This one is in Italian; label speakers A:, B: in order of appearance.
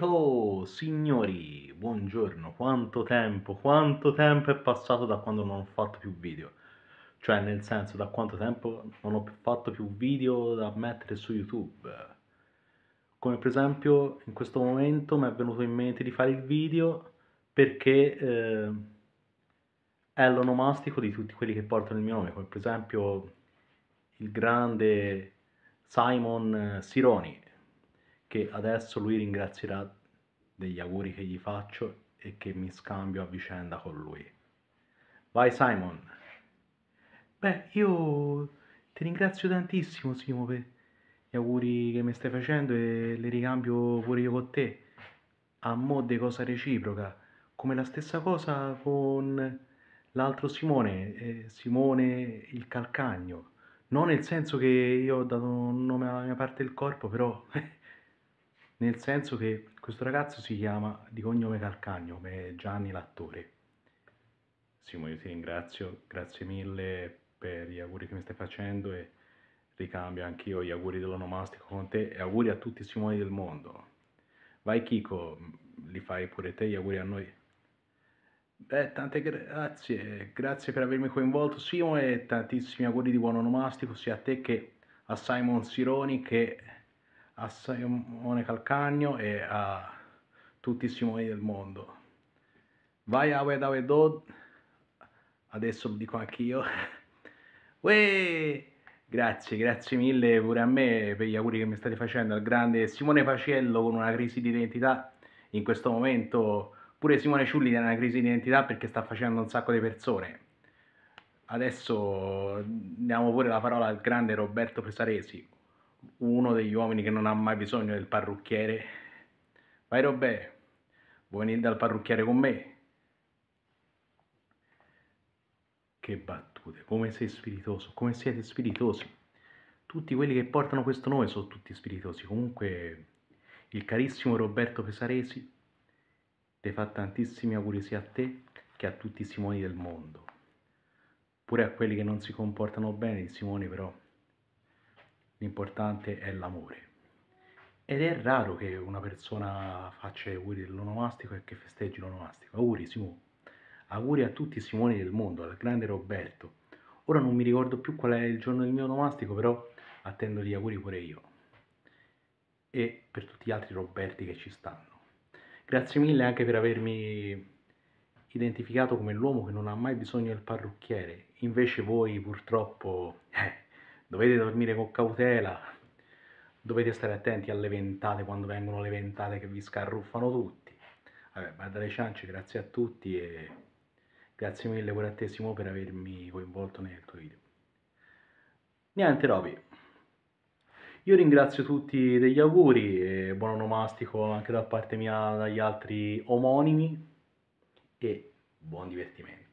A: Hey signori, buongiorno, quanto tempo, quanto tempo è passato da quando non ho fatto più video Cioè nel senso, da quanto tempo non ho fatto più video da mettere su YouTube Come per esempio in questo momento mi è venuto in mente di fare il video perché eh, è l'onomastico di tutti quelli che portano il mio nome Come per esempio il grande Simon eh, Sironi che adesso lui ringrazierà degli auguri che gli faccio e che mi scambio a vicenda con lui. Vai Simon! Beh, io ti ringrazio tantissimo Simo per gli auguri che mi stai facendo e li ricambio pure io con te. A mo' di cosa reciproca, come la stessa cosa con l'altro Simone, eh, Simone il Calcagno. Non nel senso che io ho dato un nome alla mia parte del corpo, però nel senso che questo ragazzo si chiama di cognome Calcagno, come Gianni l'attore. Simone, ti ringrazio, grazie mille per gli auguri che mi stai facendo e ricambio anch'io gli auguri dell'onomastico con te e auguri a tutti i Simoni del mondo. Vai Chico, li fai pure te gli auguri a noi. Beh, tante grazie, grazie per avermi coinvolto Simone e tantissimi auguri di buon onomastico sia a te che a Simon Sironi che a Simone Calcagno e a tutti i Simoni del mondo. Vai a Wed Awedod, adesso lo dico anch'io. Grazie, grazie mille pure a me per gli auguri che mi state facendo al grande Simone Pacello con una crisi di identità in questo momento. Pure Simone Ciulli ha una crisi di identità perché sta facendo un sacco di persone. Adesso diamo pure la parola al grande Roberto Pesaresi, uno degli uomini che non ha mai bisogno del parrucchiere. Vai Robè, vuoi venire dal parrucchiere con me? Che battute, come sei spiritoso, come siete spiritosi. Tutti quelli che portano questo nome sono tutti spiritosi. Comunque, il carissimo Roberto Pesaresi ti fa tantissimi auguri sia a te che a tutti i Simoni del mondo. Pure a quelli che non si comportano bene, i Simoni però l'importante è l'amore. Ed è raro che una persona faccia auguri dell'onomastico e che festeggi l'onomastico. Auguri Simone. Auguri a tutti i Simoni del mondo, al grande Roberto. Ora non mi ricordo più qual è il giorno del mio onomastico, però attendo gli auguri pure io. E per tutti gli altri Roberti che ci stanno. Grazie mille anche per avermi identificato come l'uomo che non ha mai bisogno del parrucchiere. Invece voi purtroppo... Eh, dovete dormire con cautela, dovete stare attenti alle ventate quando vengono le ventate che vi scarruffano tutti. Vabbè, guarda le ciance, grazie a tutti e grazie mille pure a te Simo per avermi coinvolto nel tuo video. Niente Roby, io ringrazio tutti degli auguri e buon onomastico anche da parte mia dagli altri omonimi e buon divertimento.